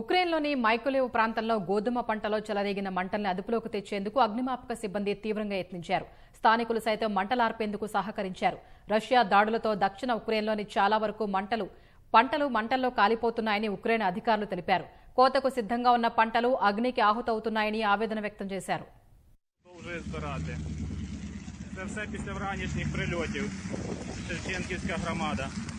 ఉక్రెయిన్లోని మైకోలేవ్ ప్రాంతంలో గోధుమ పంటలో చెలరేగిన మంటల్ని అదుపులోకి తెచ్చేందుకు అగ్నిమాపక సిబ్బంది తీవ్రంగా యత్నించారు స్థానికులు సైతం మంటలార్పేందుకు సహకరించారు రష్యా దాడులతో దక్షిణ ఉక్రెయిన్లోని చాలా వరకు మంటలు పంటలు మంటల్లో కాలిపోతున్నాయని ఉక్రెయిన్ అధికారులు తెలిపారు కోతకు సిద్ధంగా ఉన్న పంటలు అగ్నికి ఆహుతవుతున్నాయని ఆవేదన వ్యక్తం చేశారు Це все після вранішніх прильотів. Шевченківська громада.